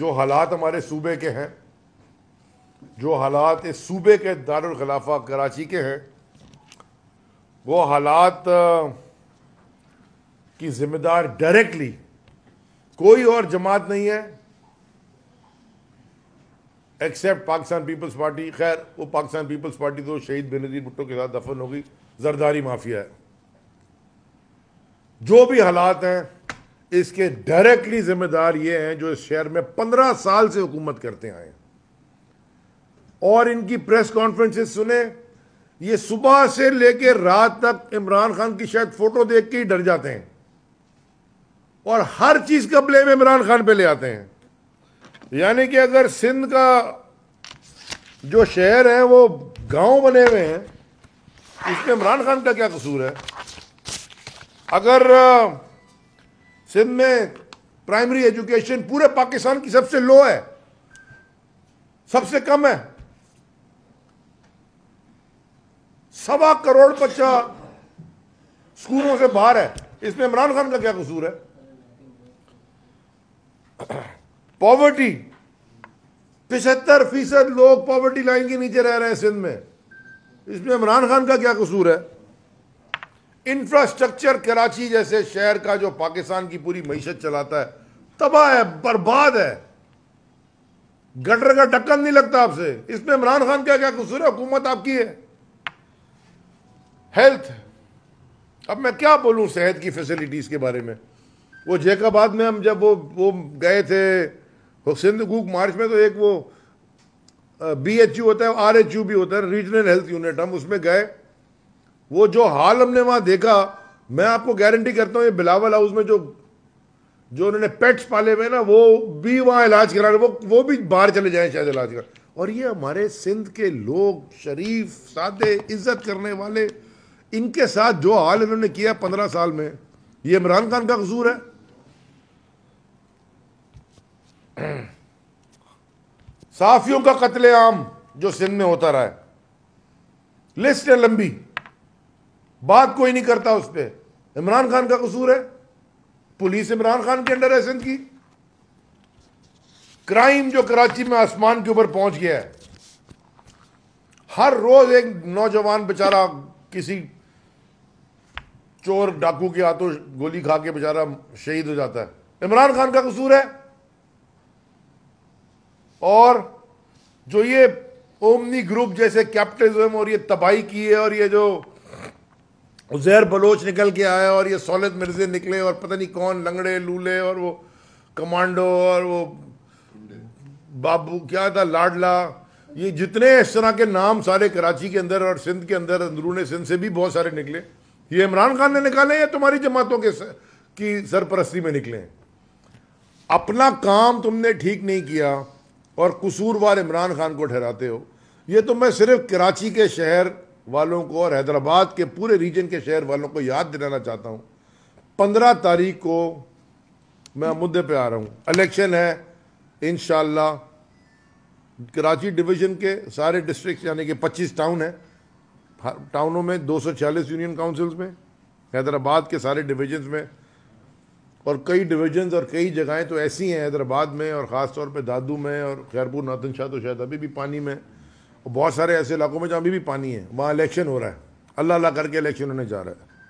जो हालात हमारे सूबे के हैं जो हालात इस सूबे के दारखिलाफा कराची के हैं वो हालात की जिम्मेदार डायरेक्टली कोई और जमात नहीं है एक्सेप्ट पाकिस्तान पीपल्स पार्टी खैर वो पाकिस्तान पीपल्स पार्टी तो शहीद बेनजीर भुट्टो के साथ दफन होगी जरदारी माफिया है जो भी हालात हैं इसके डायरेक्टली जिम्मेदार ये हैं जो इस शहर में पंद्रह साल से हुकूमत करते आए और इनकी प्रेस कॉन्फ्रेंसेस सुने ये सुबह से लेकर रात तक इमरान खान की शायद फोटो देख के ही डर जाते हैं और हर चीज का ब्लेम इमरान खान पे ले आते हैं यानी कि अगर सिंध का जो शहर है वो गांव बने हुए हैं इसमें इमरान खान का क्या कसूर है अगर सिंध में प्राइमरी एजुकेशन पूरे पाकिस्तान की सबसे लो है सबसे कम है सवा करोड़ बच्चा स्कूलों से बाहर है इसमें इमरान खान का क्या कसूर है पॉवर्टी पिछहत्तर फीसद लोग पॉवर्टी लाइन के नीचे रह रहे हैं सिंध में इसमें इमरान खान का क्या कसूर है इंफ्रास्ट्रक्चर कराची जैसे शहर का जो पाकिस्तान की पूरी मीशत चलाता है तबाह है बर्बाद है गटर का ढक्कन नहीं लगता आपसे इसमें इमरान खान का क्या कसूर है हुकूमत आपकी है हेल्थ अब मैं क्या बोलूं सेहत की फैसिलिटीज़ के बारे में वो जैकाबाद में हम जब वो वो गए थे सिंध गुक मार्च में तो एक वो बी एच यू होता है आर एच यू भी होता है रीजनल हेल्थ यूनिट हम उसमें गए वो जो हाल हमने वहां देखा मैं आपको गारंटी करता हूं ये बिलावल हाउस में जो जो उन्होंने पेट्स पाले हुए ना वो भी वहां इलाज करा वो वो भी बाहर चले जाए शायद इलाज कर और ये हमारे सिंध के लोग शरीफ सादे इज्जत करने वाले इनके साथ जो हाल इन्होंने किया पंद्रह साल में ये इमरान खान का कसूर है साफियों का कत्लेआम जो सिंध में होता रहा है लिस्ट है लंबी बात कोई नहीं करता उस पर इमरान खान का कसूर है पुलिस इमरान खान के अंडर एसन की क्राइम जो कराची में आसमान के ऊपर पहुंच गया है हर रोज एक नौजवान बेचारा किसी चोर डाकू के हाथों गोली खा के बेचारा शहीद हो जाता है इमरान खान का कसूर है और जो ये ओमनी ग्रुप जैसे कैप्टिज्म और ये तबाही की है और ये जो उजैर बलोच निकल के आया और ये सौलत मिर्जे निकले और पता नहीं कौन लंगड़े लूले और वो कमांडो और वो बाबू क्या था लाडला ये जितने इस तरह के नाम सारे कराची के अंदर और सिंध के अंदर अंदरून सिंध से भी बहुत सारे निकले ये इमरान खान ने निकाले या तुम्हारी जमातों के सर, की सरपरस्ती में निकले अपना काम तुमने ठीक नहीं किया और कसूरवार इमरान खान को ठहराते हो ये तो मैं सिर्फ कराची के शहर वालों को और हैदराबाद के पूरे रीजन के शहर वालों को याद दिलाना चाहता हूँ पंद्रह तारीख को मैं मुद्दे पे आ रहा हूँ इलेक्शन है इन कराची डिवीज़न के सारे डिस्ट्रिक्ट यानी कि 25 टाउन है टाउनों में 246 यूनियन काउंसिल्स में हैदराबाद के सारे डिवीजन्स में और कई डिवीजन्स और कई जगहें तो ऐसी हैं हैदराबाद में और ख़ास तौर पे दादू में और खैरपुर नातन शाह तो शायद अभी भी पानी में और बहुत सारे ऐसे इलाकों में जहाँ अभी भी पानी है वहाँ इलेक्शन हो रहा है अल्लाह अल्लाह करके इलेक्शन होने जा रहा है